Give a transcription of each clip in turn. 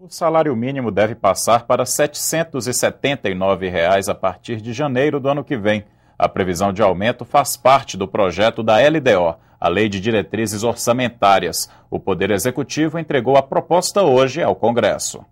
O salário mínimo deve passar para R$ 779 a partir de janeiro do ano que vem. A previsão de aumento faz parte do projeto da LDO, a Lei de Diretrizes Orçamentárias. O Poder Executivo entregou a proposta hoje ao Congresso.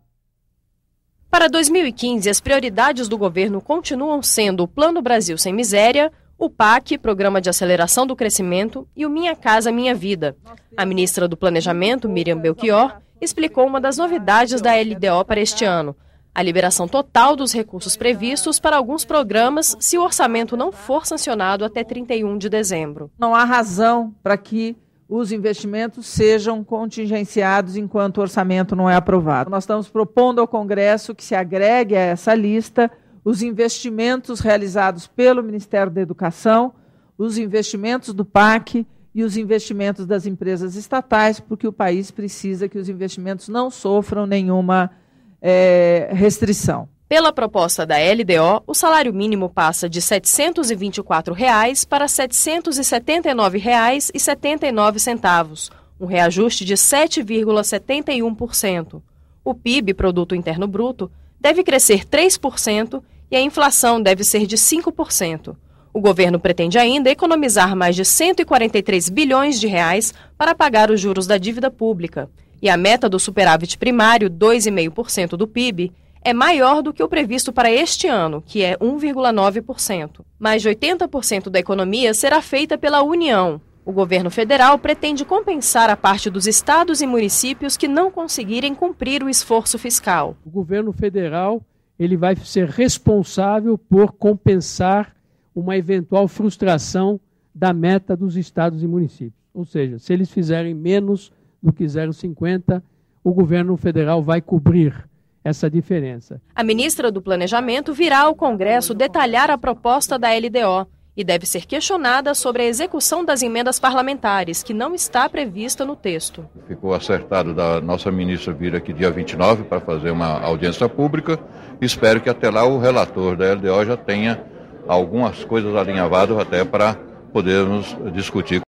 Para 2015, as prioridades do governo continuam sendo o Plano Brasil Sem Miséria, o PAC, Programa de Aceleração do Crescimento, e o Minha Casa Minha Vida. A ministra do Planejamento, Miriam Belchior, explicou uma das novidades da LDO para este ano: a liberação total dos recursos previstos para alguns programas se o orçamento não for sancionado até 31 de dezembro. Não há razão para que os investimentos sejam contingenciados enquanto o orçamento não é aprovado. Nós estamos propondo ao Congresso que se agregue a essa lista os investimentos realizados pelo Ministério da Educação, os investimentos do PAC, e os investimentos das empresas estatais, porque o país precisa que os investimentos não sofram nenhuma é, restrição. Pela proposta da LDO, o salário mínimo passa de R$ 724 reais para R$ 779,79, um reajuste de 7,71%. O PIB, Produto Interno Bruto, deve crescer 3% e a inflação deve ser de 5%. O governo pretende ainda economizar mais de 143 bilhões de reais para pagar os juros da dívida pública. E a meta do superávit primário, 2,5% do PIB, é maior do que o previsto para este ano, que é 1,9%. Mais de 80% da economia será feita pela União. O governo federal pretende compensar a parte dos estados e municípios que não conseguirem cumprir o esforço fiscal. O governo federal ele vai ser responsável por compensar uma eventual frustração da meta dos estados e municípios. Ou seja, se eles fizerem menos do que 0,50, o governo federal vai cobrir essa diferença. A ministra do Planejamento virá ao Congresso detalhar a proposta da LDO e deve ser questionada sobre a execução das emendas parlamentares, que não está prevista no texto. Ficou acertado da nossa ministra vir aqui dia 29 para fazer uma audiência pública. Espero que até lá o relator da LDO já tenha algumas coisas alinhavadas até para podermos discutir.